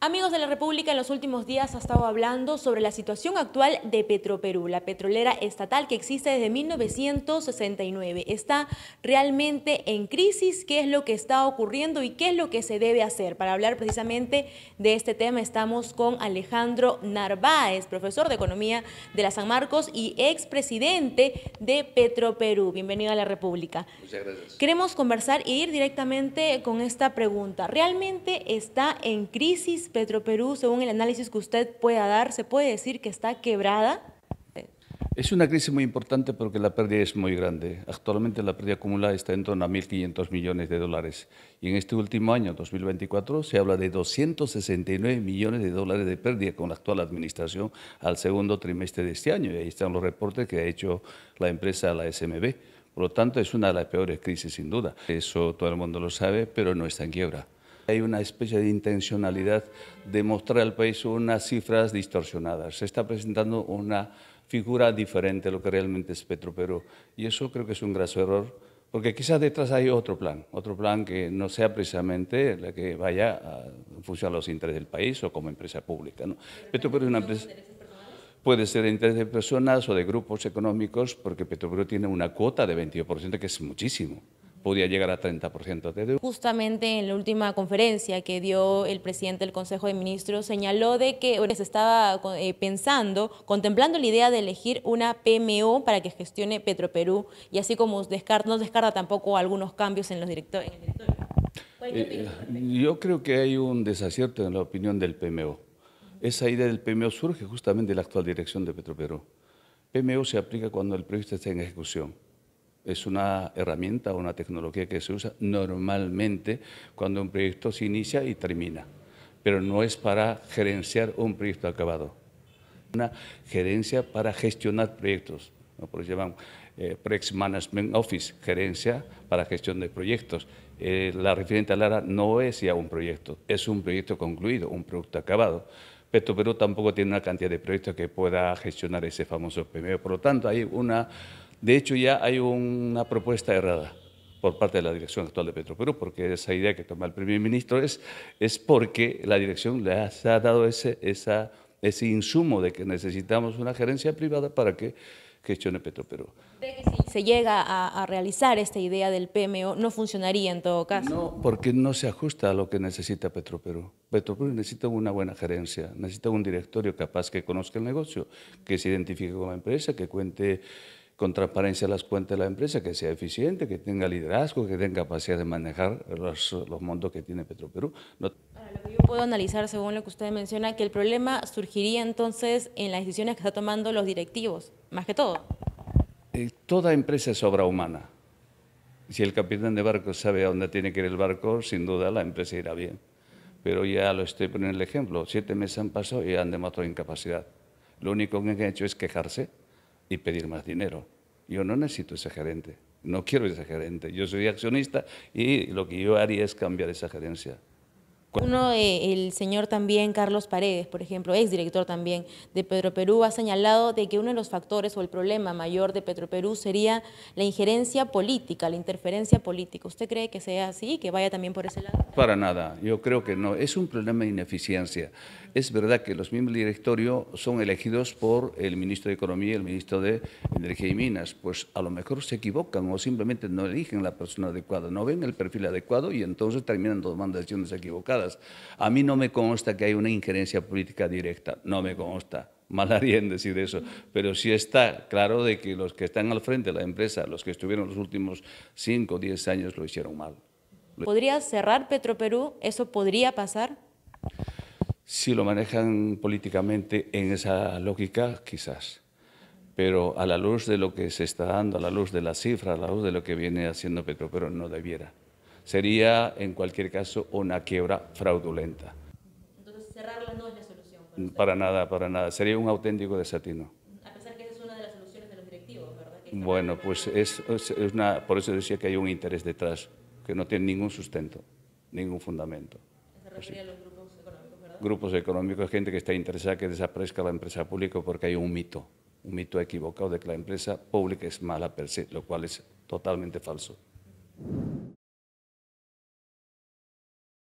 Amigos de la República, en los últimos días ha estado hablando sobre la situación actual de Petroperú, la petrolera estatal que existe desde 1969. ¿Está realmente en crisis? ¿Qué es lo que está ocurriendo y qué es lo que se debe hacer? Para hablar precisamente de este tema estamos con Alejandro Narváez, profesor de Economía de la San Marcos y expresidente de Petroperú. Bienvenido a la República. Muchas gracias. Queremos conversar y e ir directamente con esta pregunta. ¿Realmente está en crisis? Petroperú, según el análisis que usted pueda dar, ¿se puede decir que está quebrada? Es una crisis muy importante porque la pérdida es muy grande. Actualmente la pérdida acumulada está en torno a 1.500 millones de dólares. Y en este último año, 2024, se habla de 269 millones de dólares de pérdida con la actual administración al segundo trimestre de este año. Y ahí están los reportes que ha hecho la empresa, la SMB. Por lo tanto, es una de las peores crisis, sin duda. Eso todo el mundo lo sabe, pero no está en quiebra hay una especie de intencionalidad de mostrar al país unas cifras distorsionadas. Se está presentando una figura diferente a lo que realmente es PetroPerú. Y eso creo que es un graso error, porque quizás detrás hay otro plan, otro plan que no sea precisamente la que vaya a, fusionar los intereses del país o como empresa pública. ¿no? Petro es una empresa puede ser de interés de personas o de grupos económicos, porque PetroPerú tiene una cuota de 22%, que es muchísimo podía llegar a 30%. Justamente en la última conferencia que dio el presidente del Consejo de Ministros señaló de que se estaba eh, pensando, contemplando la idea de elegir una PMO para que gestione Petroperú y así como no descarta tampoco algunos cambios en los directores. Eh, yo creo que hay un desacierto en la opinión del PMO. Esa idea del PMO surge justamente de la actual dirección de Petroperú. PMO se aplica cuando el proyecto está en ejecución es una herramienta, una tecnología que se usa normalmente cuando un proyecto se inicia y termina, pero no es para gerenciar un proyecto acabado. Una gerencia para gestionar proyectos, ¿no? por eso llamamos eh, Project Management Office, gerencia para gestión de proyectos. Eh, la referente a Lara no es ya un proyecto, es un proyecto concluido, un producto acabado. pero tampoco tiene una cantidad de proyectos que pueda gestionar ese famoso PMO. Por lo tanto, hay una de hecho, ya hay una propuesta errada por parte de la dirección actual de Petroperú, porque esa idea que toma el primer ministro es, es porque la dirección le ha, dado ese, esa, ese insumo de que necesitamos una gerencia privada para que gestione Petroperú. si se llega a, realizar esta idea del PMO, no funcionaría en todo caso? No, porque no se ajusta a lo que necesita Petroperú. Petroperú necesita una buena gerencia, necesita un directorio capaz que conozca el negocio, que se identifique con la empresa, que cuente con transparencia las cuentas de la empresa, que sea eficiente, que tenga liderazgo, que tenga capacidad de manejar los, los montos que tiene Petroperú. Perú lo que yo puedo analizar, según lo que usted menciona, que el problema surgiría entonces en las decisiones que está tomando los directivos, más que todo. Eh, toda empresa es obra humana. Si el capitán de barco sabe a dónde tiene que ir el barco, sin duda la empresa irá bien. Pero ya lo estoy poniendo el ejemplo. Siete meses han pasado y han demostrado incapacidad. Lo único que han hecho es quejarse y pedir más dinero. Yo no necesito ese gerente, no quiero ese gerente. Yo soy accionista y lo que yo haría es cambiar esa gerencia. Uno, eh, el señor también Carlos Paredes, por ejemplo, director también de Petroperú, ha señalado de que uno de los factores o el problema mayor de Petroperú sería la injerencia política, la interferencia política. ¿Usted cree que sea así que vaya también por ese lado? Para nada, yo creo que no. Es un problema de ineficiencia. Es verdad que los miembros del directorio son elegidos por el ministro de Economía y el ministro de Energía y Minas. Pues a lo mejor se equivocan o simplemente no eligen la persona adecuada, no ven el perfil adecuado y entonces terminan tomando decisiones equivocadas. A mí no me consta que hay una injerencia política directa, no me consta. Mal haría en decir eso, pero sí está claro de que los que están al frente de la empresa, los que estuvieron los últimos 5 o 10 años, lo hicieron mal. ¿Podría cerrar Petroperú? ¿Eso podría pasar? Si lo manejan políticamente en esa lógica, quizás. Pero a la luz de lo que se está dando, a la luz de las cifras, a la luz de lo que viene haciendo Petroperú, no debiera sería en cualquier caso una quiebra fraudulenta. Entonces cerrarla no es la solución. Mm, para, nada, para nada. Sería un auténtico desatino. A pesar que esa es una de las soluciones de los directivos, ¿verdad? bueno, pues es, una, por eso decía que hay un interés detrás, que no tiene ningún sustento, ningún fundamento. Se refería a los grupos económicos, ¿verdad? Grupos económicos, gente que está interesada que desaparezca la empresa pública porque hay un mito, un mito equivocado de que la empresa pública es mala per se, lo cual es totalmente falso.